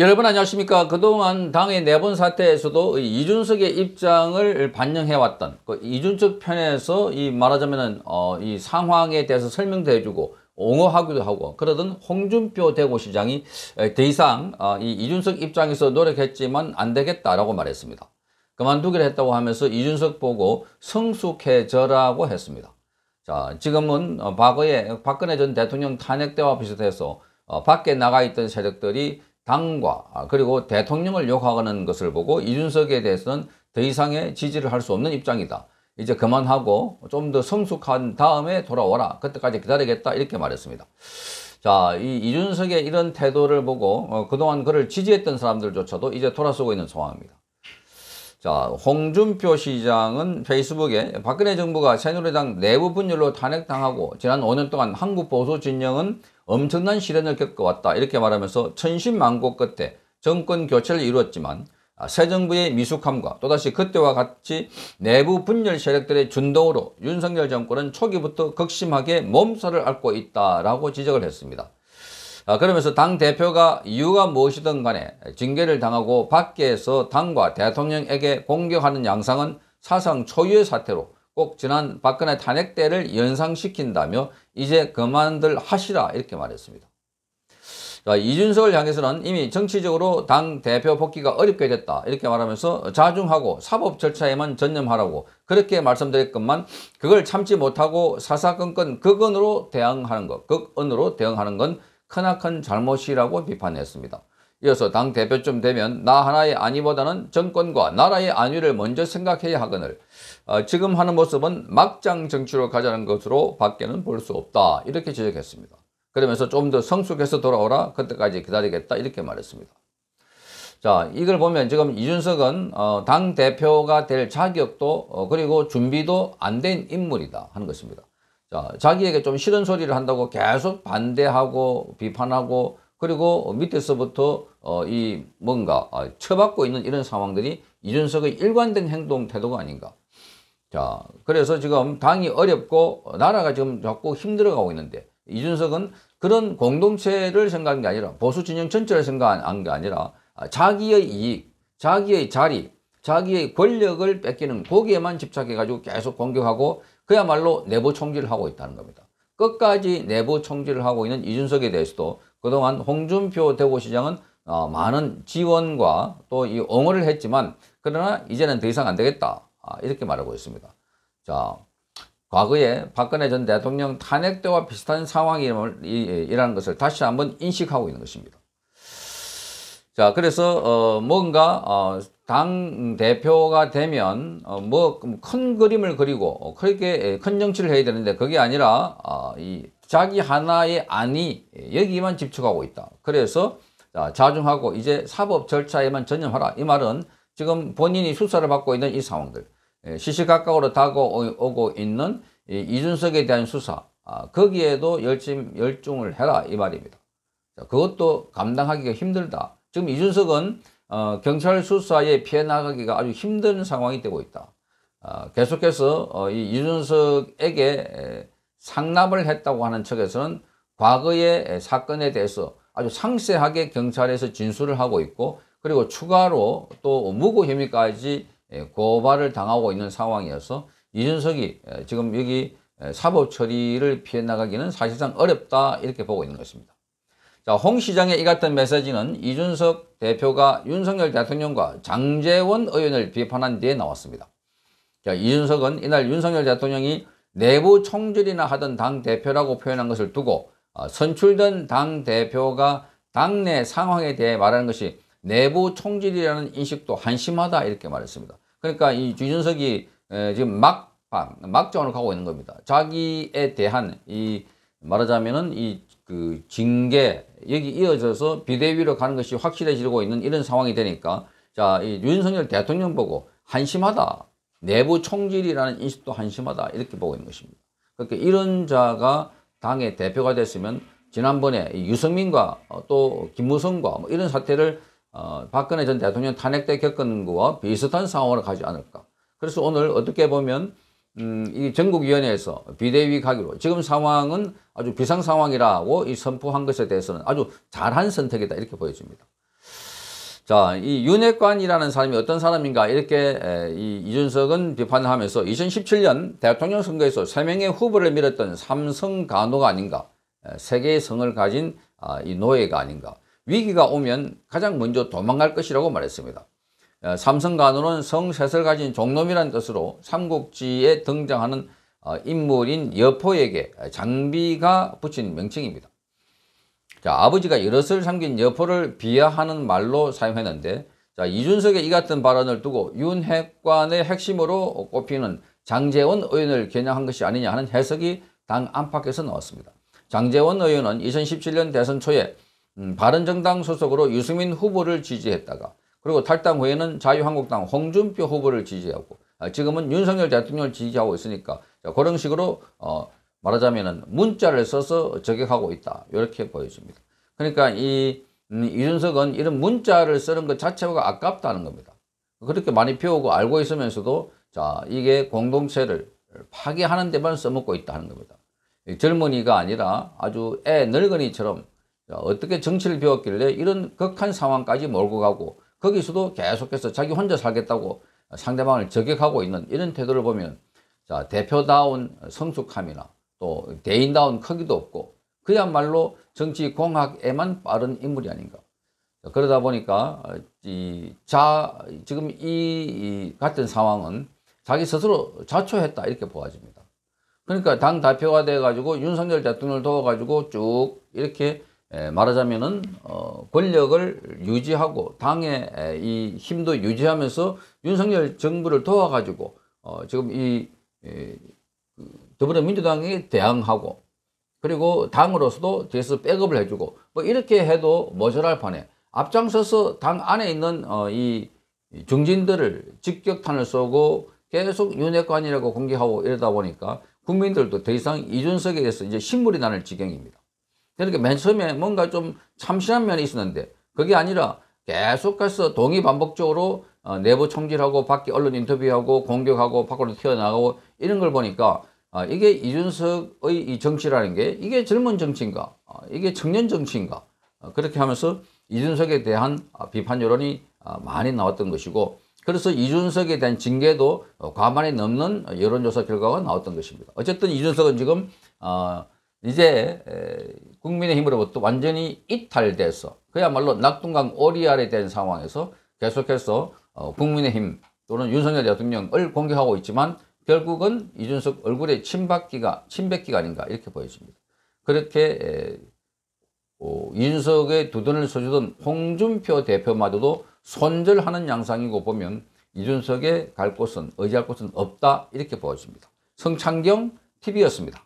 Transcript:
여러분 안녕하십니까 그동안 당의 내분 사태에서도 이준석의 입장을 반영해왔던 그 이준석 편에서 이 말하자면은 어이 상황에 대해서 설명도 해주고 옹호하기도 하고 그러던 홍준표 대구시장이 더 이상 어이 이준석 입장에서 노력했지만 안 되겠다라고 말했습니다 그만두기로 했다고 하면서 이준석 보고 성숙해져라고 했습니다 자 지금은 어, 과거에 박근혜 전 대통령 탄핵 때와 비슷해서 어, 밖에 나가 있던 세력들이 당과 아, 그리고 대통령을 욕하는 것을 보고 이준석에 대해서는 더 이상의 지지를 할 수 없는 입장이다. 이제 그만하고 좀 더 성숙한 다음에 돌아와라. 그때까지 기다리겠다. 이렇게 말했습니다. 자, 이 이준석의 이런 태도를 보고 어, 그동안 그를 지지했던 사람들조차도 이제 돌아서고 있는 상황입니다. 자, 홍준표 시장은 페이스북에 박근혜 정부가 새누리당 내부 분열로 탄핵당하고 지난 5년 동안 한국 보수 진영은 엄청난 시련을 겪어왔다. 이렇게 말하면서 천신만고 끝에 정권 교체를 이루었지만 아, 새 정부의 미숙함과 또다시 그때와 같이 내부 분열 세력들의 준동으로 윤석열 정권은 초기부터 극심하게 몸살을 앓고 있다라고 지적을 했습니다. 아, 그러면서 당 대표가 이유가 무엇이든 간에 징계를 당하고 밖에서 당과 대통령에게 공격하는 양상은 사상 초유의 사태로 꼭 지난 박근혜 탄핵 때를 연상시킨다며 이제 그만들 하시라 이렇게 말했습니다. 자, 이준석을 향해서는 이미 정치적으로 당 대표 복귀가 어렵게 됐다 이렇게 말하면서 자중하고 사법 절차에만 전념하라고 그렇게 말씀드렸건만 그걸 참지 못하고 사사건건 극언으로 대응하는 것 극언으로 대응하는 건 크나큰 잘못이라고 비판했습니다. 이어서 당 대표쯤 되면 나 하나의 안위보다는 정권과 나라의 안위를 먼저 생각해야 하거늘 어, 지금 하는 모습은 막장 정치로 가자는 것으로 밖에는 볼 수 없다 이렇게 지적했습니다. 그러면서 좀 더 성숙해서 돌아오라 그때까지 기다리겠다 이렇게 말했습니다. 자 이걸 보면 지금 이준석은 어, 당 대표가 될 자격도 어, 그리고 준비도 안 된 인물이다 하는 것입니다. 어, 자기에게 좀 싫은 소리를 한다고 계속 반대하고 비판하고 그리고 밑에서부터 어, 이 뭔가 어, 처받고 있는 이런 상황들이 이준석의 일관된 행동 태도가 아닌가. 자, 그래서 지금 당이 어렵고 나라가 지금 자꾸 힘들어가고 있는데 이준석은 그런 공동체를 생각한 게 아니라 보수 진영 전체를 생각한 게 아니라 아, 자기의 이익, 자기의 자리, 자기의 권력을 뺏기는 거기에만 집착해가지고 계속 공격하고 그야말로 내부 총질을 하고 있다는 겁니다. 끝까지 내부 총질을 하고 있는 이준석에 대해서도 그동안 홍준표 대구시장은 어, 많은 지원과 또이 옹호를 했지만 그러나 이제는 더 이상 안 되겠다 아, 이렇게 말하고 있습니다. 자 과거에 박근혜 전 대통령 탄핵 때와 비슷한 상황이라는 것을 다시 한번 인식하고 있는 것입니다. 자 그래서 어, 뭔가 어, 당 대표가 되면 어, 뭐큰 그림을 그리고 어, 크게 큰 정치를 해야 되는데 그게 아니라 어, 이 자기 하나의 안이 예, 여기만 집중하고 있다. 그래서 자중하고 이제 사법 절차에만 전념하라. 이 말은 지금 본인이 수사를 받고 있는 이 상황들 예, 시시각각으로 다가오고 있는 이준석에 대한 수사 아, 거기에도 열심 열중을 해라 이 말입니다. 그것도 감당하기가 힘들다. 지금 이준석은 어, 경찰 수사에 피해 나가기가 아주 힘든 상황이 되고 있다. 어, 계속해서 어, 이 이준석에게 상납을 했다고 하는 측에서는 과거의 사건에 대해서 아주 상세하게 경찰에서 진술을 하고 있고 그리고 추가로 또 무고 혐의까지 고발을 당하고 있는 상황이어서 이준석이 지금 여기 사법 처리를 피해 나가기는 사실상 어렵다 이렇게 보고 있는 것입니다. 자, 홍 시장의 이 같은 메시지는 이준석 대표가 윤석열 대통령과 장재원 의원을 비판한 뒤에 나왔습니다. 자, 이준석은 이날 윤석열 대통령이 내부 총질이나 하던 당대표라고 표현한 것을 두고 어, 선출된 당대표가 당내 상황에 대해 말하는 것이 내부 총질이라는 인식도 한심하다 이렇게 말했습니다. 그러니까 이 이준석이 지금 막방, 막전을 가고 있는 겁니다. 자기에 대한 이 말하자면은 이그 징계 여기 이어져서 비대위로 가는 것이 확실해지고 있는 이런 상황이 되니까 자, 이 윤석열 대통령 보고 한심하다. 내부 총질이라는 인식도 한심하다. 이렇게 보고 있는 것입니다. 그러니 이런 자가 당의 대표가 됐으면 지난번에 유승민과 어, 또 김무성과 뭐 이런 사태를 어, 박근혜 전 대통령 탄핵 때 겪은 거와 비슷한 상황을 가지 않을까. 그래서 오늘 어떻게 보면 음, 이 전국위원회에서 비대위 가기로 지금 상황은 아주 비상 상황이라고 이 선포한 것에 대해서는 아주 잘한 선택이다 이렇게 보여집니다. 자, 이 윤핵관이라는 사람이 어떤 사람인가 이렇게 이 이준석은 비판하면서 2017년 대통령 선거에서 3명의 후보를 밀었던 삼성 간호가 아닌가 세계의 성을 가진 아, 이 노예가 아닌가 위기가 오면 가장 먼저 도망갈 것이라고 말했습니다. 어, 삼성간호는 성셋을 가진 종놈이란 뜻으로 삼국지에 등장하는 어, 인물인 여포에게 장비가 붙인 명칭입니다. 자, 아버지가 여럿을 삼긴 여포를 비하하는 말로 사용했는데 자, 이준석의 이 같은 발언을 두고 윤핵관의 핵심으로 꼽히는 장재원 의원을 겨냥한 것이 아니냐 하는 해석이 당 안팎에서 나왔습니다. 장재원 의원은 2017년 대선 초에 음, 바른정당 소속으로 유승민 후보를 지지했다가 그리고 탈당 후에는 자유한국당 홍준표 후보를 지지하고 아, 지금은 윤석열 대통령을 지지하고 있으니까 그런 식으로 어, 말하자면 문자를 써서 저격하고 있다 이렇게 보여집니다. 그러니까 이 음, 이준석은 이런 문자를 쓰는 것 자체가 아깝다는 겁니다. 그렇게 많이 배우고 알고 있으면서도 자 이게 공동체를 파괴하는 데만 써먹고 있다는 겁니다. 젊은이가 아니라 아주 애 늙은이처럼 어떻게 정치를 배웠길래 이런 극한 상황까지 몰고 가고 거기서도 계속해서 자기 혼자 살겠다고 상대방을 저격하고 있는 이런 태도를 보면 자 대표다운 성숙함이나 또 대인다운 크기도 없고 그야말로 정치 공학에만 빠른 인물이 아닌가. 그러다 보니까 이 자 지금 이, 같은 상황은 자기 스스로 자초했다 이렇게 보아집니다. 그러니까 당 대표가 돼 가지고 윤석열 대통령을 도와 가지고 쭉 이렇게 말하자면은 어 권력을 유지하고 당의 이 힘도 유지하면서 윤석열 정부를 도와가지고 어 지금 이 그 더불어민주당이 대항하고 그리고 당으로서도 뒤에서 백업을 해주고 뭐 이렇게 해도 모자랄 판에 앞장서서 당 안에 있는 어이 중진들을 직격탄을 쏘고 계속 윤핵관이라고 공개하고 이러다 보니까 국민들도 더 이상 이준석에 대해서 이제 신물이 나는 지경입니다. 그러니까 맨 처음에 뭔가 좀 참신한 면이 있었는데 그게 아니라 계속해서 동의 반복적으로 어, 내부 총질하고 밖에 언론 인터뷰하고 공격하고 밖으로 튀어나가고 이런 걸 보니까 어, 이게 이준석의 이 정치라는 게 이게 젊은 정치인가 어, 이게 청년 정치인가 어, 그렇게 하면서 이준석에 대한 어, 비판 여론이 어, 많이 나왔던 것이고 그래서 이준석에 대한 징계도 과반에 넘는 여론조사 결과가 나왔던 것입니다. 어쨌든 이준석은 지금 어, 이제 국민의힘으로부터 완전히 이탈돼서 그야말로 낙동강 오리알이 된 상황에서 계속해서 어, 국민의힘 또는 윤석열 대통령을 공격하고 있지만 결국은 이준석 얼굴에 침박기가 침백기가 아닌가 이렇게 보여집니다. 그렇게 이준석의 두둔을 서주던 홍준표 대표마저도 손절하는 양상이고 보면 이준석의 갈 곳은 의지할 곳은 없다 이렇게 보여집니다. 성창경 TV였습니다.